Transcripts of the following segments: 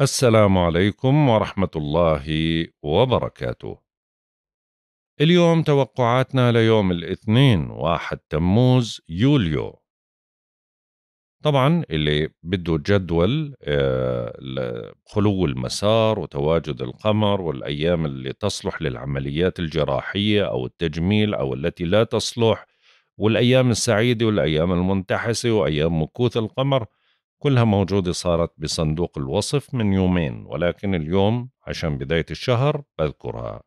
السلام عليكم ورحمة الله وبركاته. اليوم توقعاتنا ليوم الاثنين واحد تموز يوليو. طبعا اللي بده جدول آه، خلو المسار وتواجد القمر والأيام اللي تصلح للعمليات الجراحية أو التجميل أو التي لا تصلح والأيام السعيدة والأيام المنتحسة وأيام مكوث القمر كلها موجودة صارت بصندوق الوصف من يومين ولكن اليوم عشان بداية الشهر بذكرها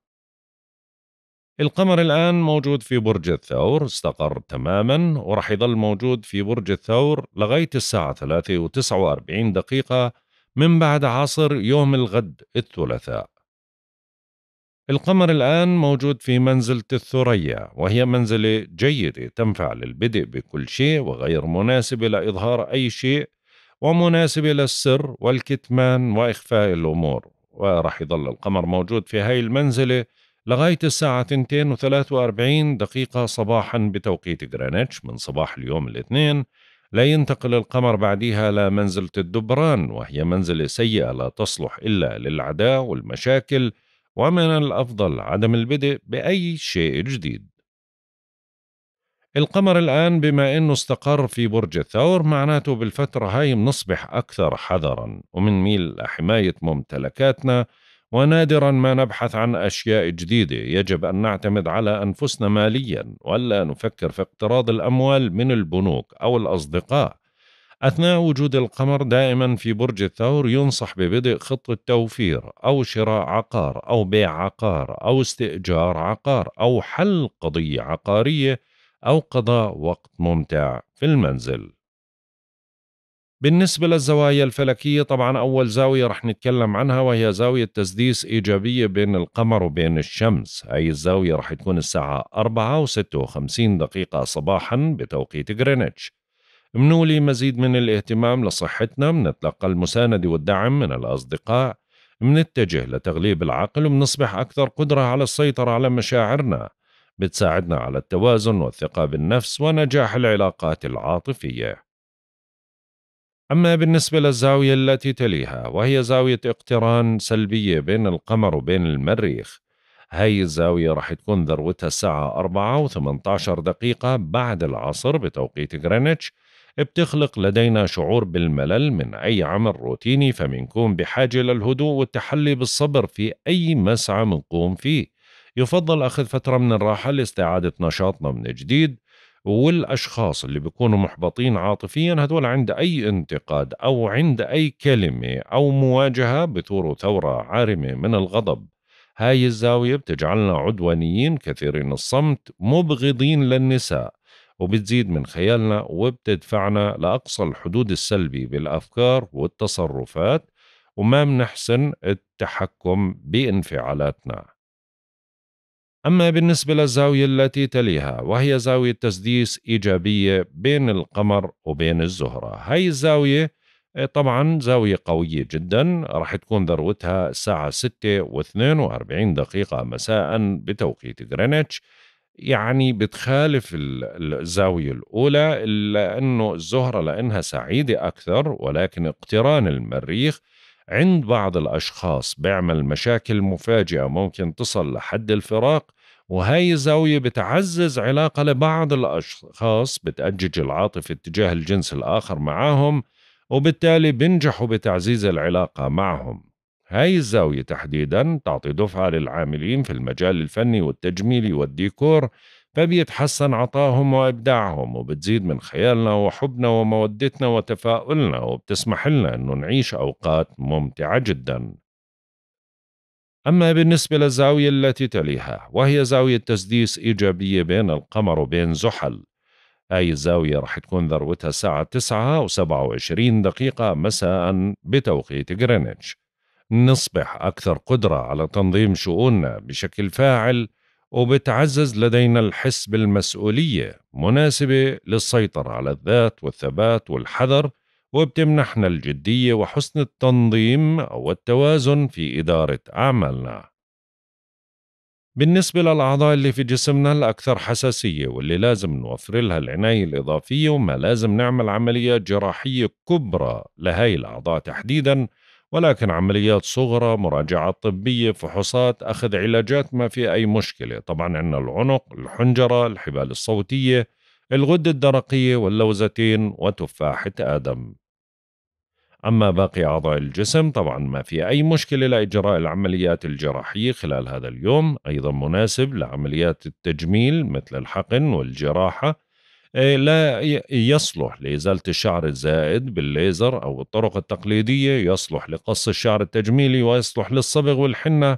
القمر الآن موجود في برج الثور استقر تماما ورح يظل موجود في برج الثور لغاية الساعة 3 و 49 دقيقة من بعد عصر يوم الغد الثلاثاء القمر الآن موجود في منزلة الثريا وهي منزلة جيدة تنفع للبدء بكل شيء وغير مناسبة لإظهار أي شيء ومناسبة للسر والكتمان وإخفاء الأمور وراح يضل القمر موجود في هاي المنزلة لغاية الساعة 243 دقيقة صباحا بتوقيت غرينتش من صباح اليوم الاثنين لا ينتقل القمر بعدها لمنزلة الدبران وهي منزلة سيئة لا تصلح إلا للعداء والمشاكل ومن الأفضل عدم البدء بأي شيء جديد القمر الآن بما أنه استقر في برج الثور معناته بالفترة هاي بنصبح أكثر حذرا ومنميل لحماية ممتلكاتنا ونادرا ما نبحث عن أشياء جديدة يجب أن نعتمد على أنفسنا ماليا ولا نفكر في اقتراض الأموال من البنوك أو الأصدقاء أثناء وجود القمر دائما في برج الثور ينصح ببدء خطة توفير أو شراء عقار أو بيع عقار أو استئجار عقار أو حل قضية عقارية أو قضاء وقت ممتع في المنزل بالنسبة للزوايا الفلكية طبعا أول زاوية رح نتكلم عنها وهي زاوية تسديس إيجابية بين القمر وبين الشمس هاي الزاوية رح تكون الساعة 4 و56 دقيقة صباحا بتوقيت غرينتش منولي مزيد من الاهتمام لصحتنا منتلقى المساندة والدعم من الأصدقاء منتجه لتغليب العقل ومنصبح أكثر قدرة على السيطرة على مشاعرنا بتساعدنا على التوازن والثقة بالنفس ونجاح العلاقات العاطفية أما بالنسبة للزاوية التي تليها وهي زاوية اقتران سلبية بين القمر وبين المريخ هاي الزاوية رح تكون ذروتها الساعة 4 و 18 دقيقة بعد العصر بتوقيت غرينتش بتخلق لدينا شعور بالملل من أي عمل روتيني فمنكون بحاجة للهدوء والتحلي بالصبر في أي مسعى منقوم فيه يفضل أخذ فترة من الراحة لاستعادة نشاطنا من جديد والأشخاص اللي بيكونوا محبطين عاطفيا هدول عند أي انتقاد أو عند أي كلمة أو مواجهة بثوروا ثورة عارمة من الغضب هاي الزاوية بتجعلنا عدوانيين كثيرين الصمت مبغضين للنساء وبتزيد من خيالنا وبتدفعنا لأقصى الحدود السلبي بالأفكار والتصرفات وما بنحسن التحكم بانفعالاتنا أما بالنسبة للزاوية التي تليها وهي زاوية تسديس إيجابية بين القمر وبين الزهرة هاي الزاوية آه، طبعا زاوية قوية جدا راح تكون ذروتها الساعة 6 و42 دقيقة مساء بتوقيت غرينتش يعني بتخالف الزاوية الأولى لأنه الزهرة لأنها سعيدة أكثر ولكن اقتران المريخ عند بعض الأشخاص بيعمل مشاكل مفاجئة ممكن تصل لحد الفراق وهاي الزاوية بتعزز علاقة لبعض الأشخاص بتأجج العاطفة اتجاه الجنس الآخر معاهم وبالتالي بنجحوا بتعزيز العلاقة معهم هاي الزاوية تحديدا تعطي دفعة للعاملين في المجال الفني والتجميلي والديكور فبيتحسن عطاهم وإبداعهم وبتزيد من خيالنا وحبنا ومودتنا وتفاؤلنا وبتسمح لنا أنه نعيش أوقات ممتعة جدا أما بالنسبة للزاوية التي تليها وهي زاوية تسديس إيجابية بين القمر وبين زحل هاي الزاوية رح تكون ذروتها الساعة 9 و27 دقيقة مساء بتوقيت غرينتش نصبح أكثر قدرة على تنظيم شؤوننا بشكل فاعل وبتعزز لدينا الحس بالمسؤولية مناسبة للسيطرة على الذات والثبات والحذر وبتمنحنا الجدية وحسن التنظيم أو التوازن في إدارة أعمالنا بالنسبة للأعضاء اللي في جسمنا الأكثر حساسية واللي لازم نوفر لها العناية الإضافية وما لازم نعمل عمليات جراحية كبرى لهاي الأعضاء تحديداً ولكن عمليات صغرى مراجعات طبية فحوصات أخذ علاجات ما في أي مشكلة طبعا عندنا العنق الحنجرة الحبال الصوتية الغدة الدرقية واللوزتين وتفاحة آدم أما باقي أعضاء الجسم طبعا ما في أي مشكلة لإجراء العمليات الجراحية خلال هذا اليوم أيضا مناسب لعمليات التجميل مثل الحقن والجراحة آه، لا يصلح لإزالة الشعر الزائد بالليزر أو الطرق التقليدية يصلح لقص الشعر التجميلي ويصلح للصبغ والحنة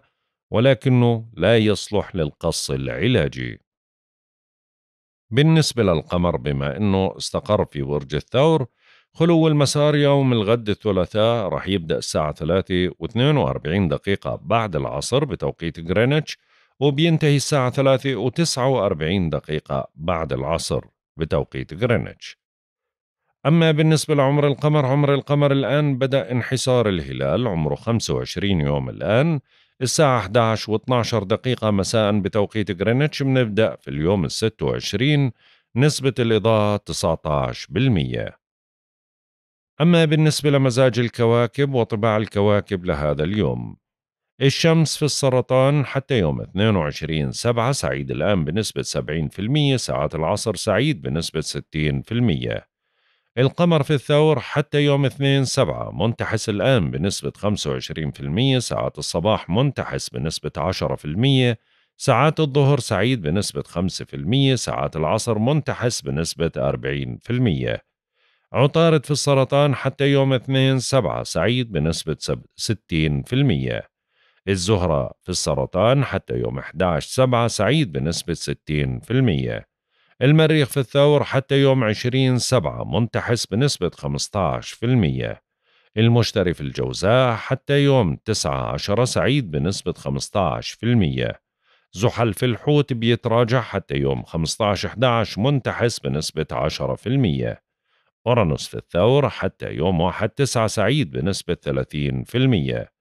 ولكنه لا يصلح للقص العلاجي بالنسبة للقمر بما أنه استقر في برج الثور خلو المسار يوم الغد الثلاثاء رح يبدأ الساعة 3 و42 دقيقة بعد العصر بتوقيت غرينتش وبينتهي الساعة 3 و49 دقيقة بعد العصر بتوقيت غرينتش أما بالنسبة لعمر القمر عمر القمر الآن بدأ انحسار الهلال عمره 25 يوم الآن الساعة 11 و 12 دقيقة مساء بتوقيت غرينتش بنبدأ في اليوم ال 26 نسبة الإضاءة 19% أما بالنسبة لمزاج الكواكب وطباع الكواكب لهذا اليوم الشمس في السرطان حتى يوم 22 سبعة سعيد الآن بنسبة 70% ساعات العصر سعيد بنسبة 60% القمر في الثور حتى يوم 2 سبعة منتحس الآن بنسبة 25% ساعات الصباح منتحس بنسبة 10% ساعات الظهر سعيد بنسبة 5% ساعات العصر منتحس بنسبة 40% عطارد في السرطان حتى يوم 2 سبعة سعيد بنسبة 60% الزهرة في السرطان حتى يوم 11 7 سعيد بنسبة 60% المريخ في الثور حتى يوم 20 7 منتحس بنسبة 15% المشتري في الجوزاء حتى يوم تسعة 10 سعيد بنسبة 15% زحل في الحوت بيتراجع حتى يوم 15 11 منتحس بنسبة 10% أورانوس في الثور حتى يوم 1 9 سعيد بنسبة 30%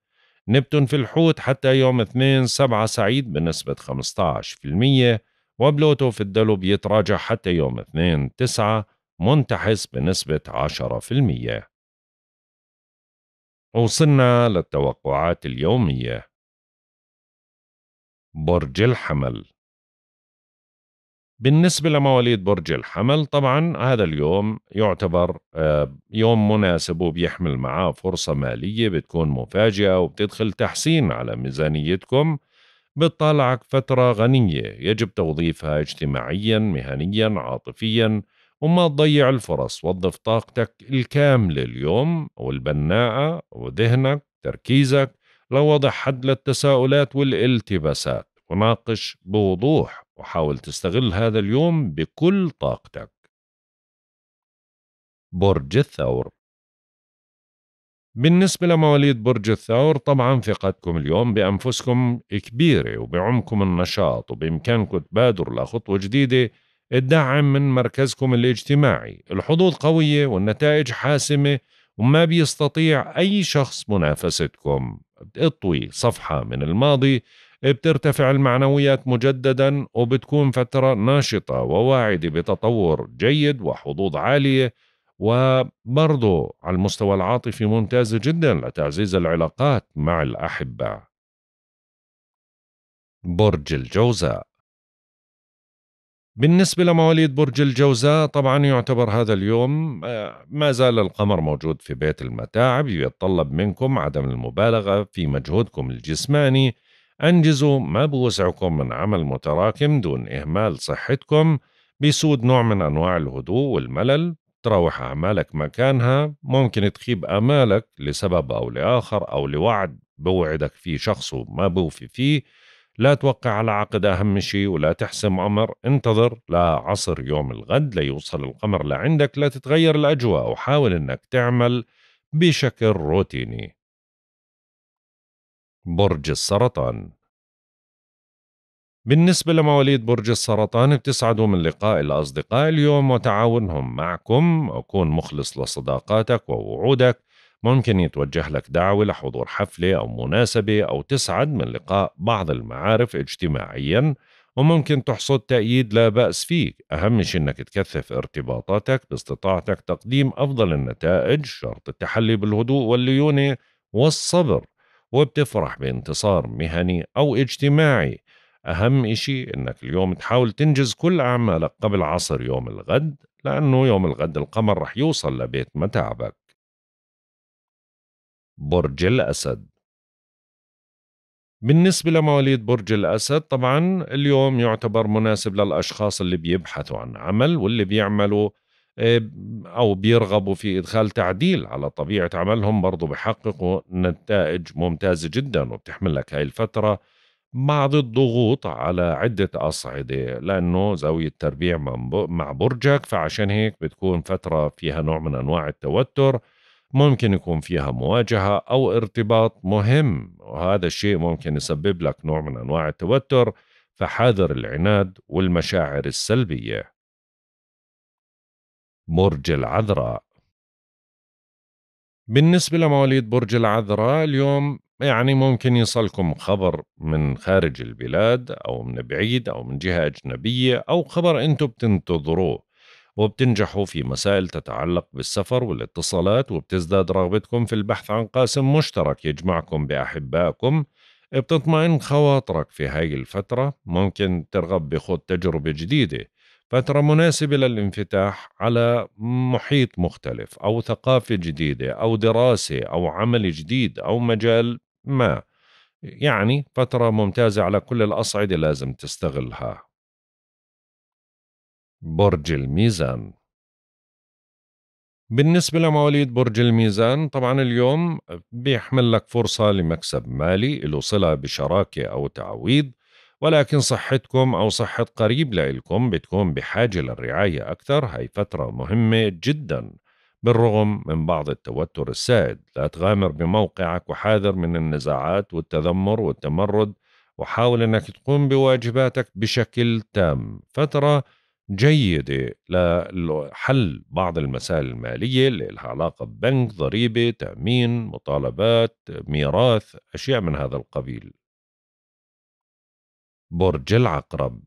نبتون في الحوت حتى يوم 2 7 سعيد بنسبة 15% وبلوتو في الدلو بيتراجع حتى يوم 2 9 منتحس بنسبة 10% وصلنا للتوقعات اليومية برج الحمل بالنسبة لمواليد برج الحمل طبعا هذا اليوم يعتبر آه، يوم مناسب وبيحمل معاه فرصة مالية بتكون مفاجئة وبتدخل تحسين على ميزانيتكم بتطالعك فترة غنية يجب توظيفها اجتماعيا مهنيا عاطفيا وما تضيع الفرص وظف طاقتك الكاملة اليوم والبناءة وذهنك تركيزك لوضع حد للتساؤلات والالتباسات وناقش بوضوح وحاول تستغل هذا اليوم بكل طاقتك برج الثور بالنسبة لمواليد برج الثور طبعا ثقتكم اليوم بأنفسكم كبيرة وبعمكم النشاط وبإمكانكم تبادروا لخطوة جديدة الدعم من مركزكم الاجتماعي الحظوظ قوية والنتائج حاسمة وما بيستطيع أي شخص منافستكم اطوي صفحة من الماضي بترتفع المعنويات مجددا وبتكون فترة ناشطة وواعدة بتطور جيد وحظوظ عالية وبرضه على المستوى العاطفي ممتازة جدا لتعزيز العلاقات مع الأحبة برج الجوزاء بالنسبة لمواليد برج الجوزاء طبعا يعتبر هذا اليوم آه، ما زال القمر موجود في بيت المتاعب يتطلب منكم عدم المبالغة في مجهودكم الجسماني أنجزوا ما بوسعكم من عمل متراكم دون إهمال صحتكم بيسود نوع من أنواع الهدوء والملل تروح أعمالك مكانها ممكن تخيب آمالك لسبب أو لآخر أو لوعد بوعدك فيه شخص وما بوفي فيه لا توقع على عقد أهم شيء ولا تحسم أمر انتظر لعصر يوم الغد ليوصل القمر لعندك لتتغير الأجواء وحاول أنك تعمل بشكل روتيني برج السرطان بالنسبة لمواليد برج السرطان بتسعدوا من لقاء الأصدقاء اليوم وتعاونهم معكم أكون مخلص لصداقاتك ووعودك ممكن يتوجه لك دعوة لحضور حفلة أو مناسبة أو تسعد من لقاء بعض المعارف اجتماعياً وممكن تحصد تأييد لا بأس فيك أهم شيء أنك تكثف ارتباطاتك باستطاعتك تقديم أفضل النتائج شرط التحلي بالهدوء والليونة والصبر وبتفرح بانتصار مهني أو اجتماعي أهم إشي إنك اليوم تحاول تنجز كل أعمالك قبل عصر يوم الغد لأنه يوم الغد القمر رح يوصل لبيت متاعبك برج الأسد بالنسبة لمواليد برج الأسد طبعا اليوم يعتبر مناسب للأشخاص اللي بيبحثوا عن عمل واللي بيعملوا آه، أو بيرغبوا في إدخال تعديل على طبيعة عملهم برضو بحققوا نتائج ممتازة جدا وبتحمل لك هاي الفترة بعض الضغوط على عدة أصعدة لأنه زاوية تربيع مع برجك فعشان هيك بتكون فترة فيها نوع من أنواع التوتر ممكن يكون فيها مواجهة أو ارتباط مهم وهذا الشيء ممكن يسبب لك نوع من أنواع التوتر فحاذر العناد والمشاعر السلبية برج العذراء بالنسبة لمواليد برج العذراء اليوم يعني ممكن يصلكم خبر من خارج البلاد أو من بعيد أو من جهة أجنبية أو خبر أنتم بتنتظروه وبتنجحوا في مسائل تتعلق بالسفر والاتصالات وبتزداد رغبتكم في البحث عن قاسم مشترك يجمعكم بأحبائكم بتطمئن خواطرك في هاي الفترة ممكن ترغب بخوض تجربة جديدة فترة مناسبة للانفتاح على محيط مختلف أو ثقافة جديدة أو دراسة أو عمل جديد أو مجال ما يعني فترة ممتازة على كل الأصعدة لازم تستغلها برج الميزان بالنسبة لمواليد برج الميزان طبعا اليوم بيحمل لك فرصة لمكسب مالي له صلة بشراكة أو تعويض ولكن صحتكم أو صحة قريب لإلكم بتكون بحاجة للرعاية أكثر هاي فترة مهمة جدا بالرغم من بعض التوتر السائد لا تغامر بموقعك وحاذر من النزاعات والتذمر والتمرد وحاول أنك تقوم بواجباتك بشكل تام فترة جيدة لحل بعض المسائل المالية اللي لها علاقة ببنك ضريبة تأمين مطالبات ميراث أشياء من هذا القبيل برج العقرب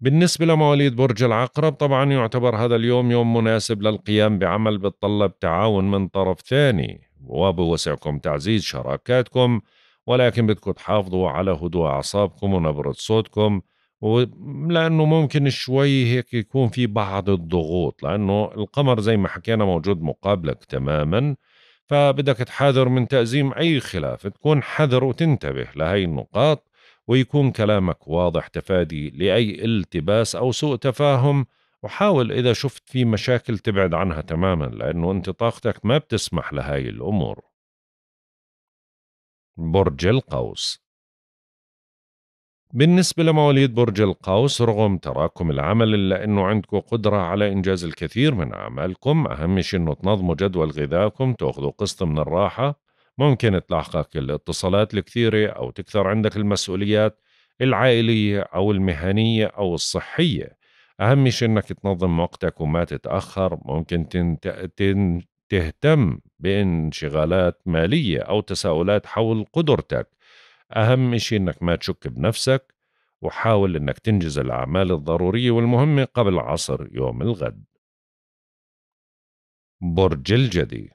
بالنسبة لمواليد برج العقرب طبعا يعتبر هذا اليوم يوم مناسب للقيام بعمل بتطلب تعاون من طرف ثاني وبوسعكم تعزيز شراكاتكم ولكن بدكم تحافظوا على هدوء أعصابكم ونبرة صوتكم لأنه ممكن شوي هيك يكون في بعض الضغوط لأنه القمر زي ما حكينا موجود مقابلك تماما فبدك تحاذر من تأزيم أي خلاف تكون حذر وتنتبه لهي النقاط ويكون كلامك واضح تفادي لأي التباس أو سوء تفاهم وحاول إذا شفت في مشاكل تبعد عنها تماما لأنه أنت طاقتك ما بتسمح لهاي الأمور برج القوس بالنسبة لمواليد برج القوس رغم تراكم العمل إلا أنه عندكم قدرة على إنجاز الكثير من أعمالكم أهم شيء أنه تنظموا جدول غذائكم تأخذوا قسط من الراحة ممكن تلاحقك الاتصالات الكثيرة أو تكثر عندك المسؤوليات العائلية أو المهنية أو الصحية أهم شيء أنك تنظم وقتك وما تتأخر ممكن تنت... تهتم بانشغالات مالية أو تساؤلات حول قدرتك أهم شيء أنك ما تشك بنفسك وحاول أنك تنجز الأعمال الضرورية والمهمة قبل عصر يوم الغد برج الجدي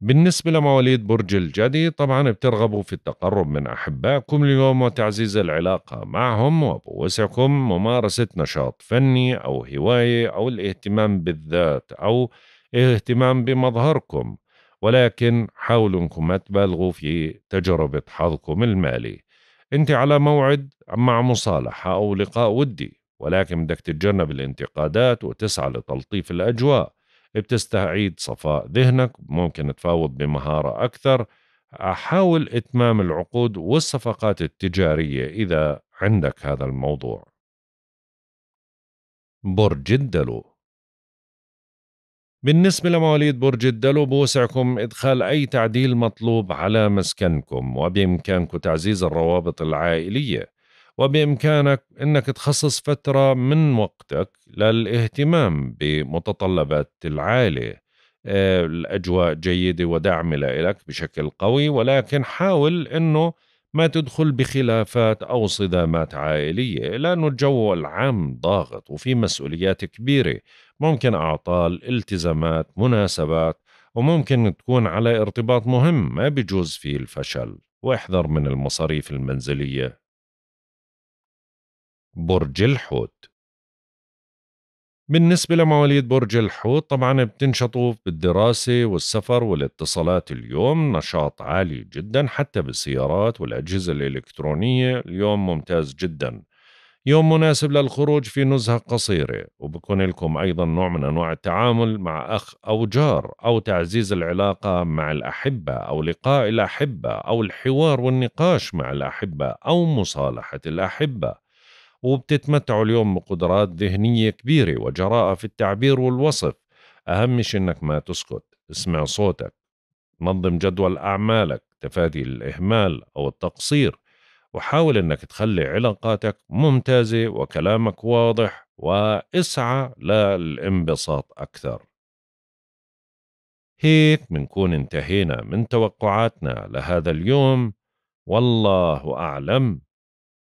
بالنسبة لمواليد برج الجدي طبعا بترغبوا في التقرب من أحبائكم اليوم وتعزيز العلاقة معهم وبوسعكم ممارسة نشاط فني أو هواية أو الاهتمام بالذات أو اهتمام بمظهركم ولكن حاولوا انكم ما تبالغوا في تجربة حظكم المالي انت على موعد مع مصالحة أو لقاء ودي ولكن بدك تتجنب الانتقادات وتسعى لتلطيف الأجواء بتستعيد صفاء ذهنك ممكن تفاوض بمهارة أكثر حاول إتمام العقود والصفقات التجارية إذا عندك هذا الموضوع برج الدلو بالنسبة لمواليد برج الدلو بوسعكم إدخال أي تعديل مطلوب على مسكنكم وبإمكانكم تعزيز الروابط العائلية وبإمكانك أنك تخصص فترة من وقتك للاهتمام بمتطلبات العائلة آه، الأجواء جيدة ودعم لك بشكل قوي ولكن حاول أنه ما تدخل بخلافات أو صدامات عائلية لأنه الجو العام ضاغط وفي مسؤوليات كبيرة ممكن أعطال التزامات مناسبات وممكن تكون على ارتباط مهم ما بجوز فيه الفشل واحذر من المصاريف المنزلية برج الحوت بالنسبة لمواليد برج الحوت طبعا بتنشطوا بالدراسة والسفر والاتصالات اليوم نشاط عالي جدا حتى بالسيارات والأجهزة الإلكترونية اليوم ممتاز جدا يوم مناسب للخروج في نزهة قصيرة وبكون لكم أيضا نوع من أنواع التعامل مع أخ أو جار أو تعزيز العلاقة مع الأحبة أو لقاء الأحبة أو الحوار والنقاش مع الأحبة أو مصالحة الأحبة وبتتمتعوا اليوم بقدرات ذهنية كبيرة وجراءة في التعبير والوصف أهم شيء إنك ما تسكت اسمع صوتك نظم جدول أعمالك تفادي الإهمال أو التقصير وحاول إنك تخلي علاقاتك ممتازة وكلامك واضح واسعى للانبساط أكثر هيك منكون انتهينا من توقعاتنا لهذا اليوم والله أعلم